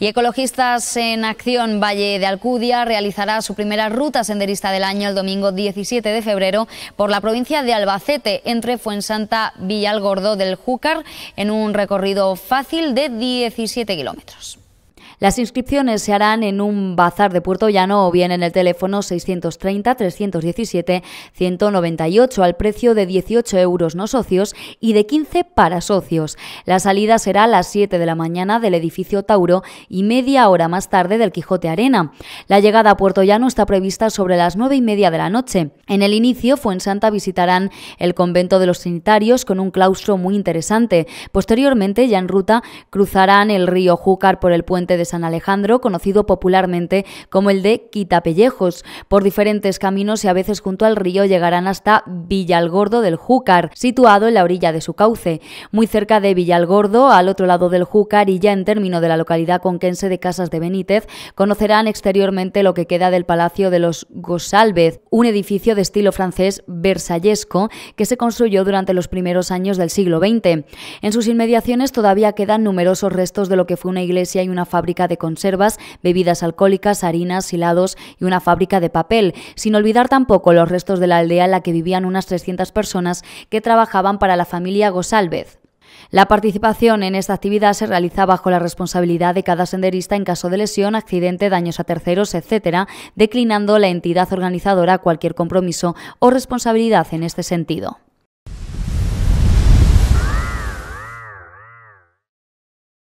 Y Ecologistas en Acción Valle de Alcudia realizará su primera ruta senderista del año el domingo 17 de febrero por la provincia de Albacete, entre Fuensanta, Villalgordo del Júcar, en un recorrido fácil de 17 kilómetros. Las inscripciones se harán en un bazar de Puerto Llano o bien en el teléfono 630-317-198 al precio de 18 euros no socios y de 15 para socios. La salida será a las 7 de la mañana del edificio Tauro y media hora más tarde del Quijote Arena. La llegada a Puerto Llano está prevista sobre las 9 y media de la noche. En el inicio, Fuensanta visitarán el convento de los Trinitarios con un claustro muy interesante. Posteriormente, ya en ruta, cruzarán el río Júcar por el puente de San Alejandro, conocido popularmente como el de Quitapellejos. Por diferentes caminos y a veces junto al río llegarán hasta Villalgordo del Júcar, situado en la orilla de su cauce. Muy cerca de Villalgordo, al otro lado del Júcar y ya en término de la localidad conquense de Casas de Benítez, conocerán exteriormente lo que queda del Palacio de los Gosálvez, un edificio de estilo francés versallesco que se construyó durante los primeros años del siglo XX. En sus inmediaciones todavía quedan numerosos restos de lo que fue una iglesia y una fábrica de conservas, bebidas alcohólicas, harinas, hilados y una fábrica de papel, sin olvidar tampoco los restos de la aldea en la que vivían unas 300 personas que trabajaban para la familia Gosalvez. La participación en esta actividad se realiza bajo la responsabilidad de cada senderista en caso de lesión, accidente, daños a terceros, etcétera, declinando la entidad organizadora cualquier compromiso o responsabilidad en este sentido.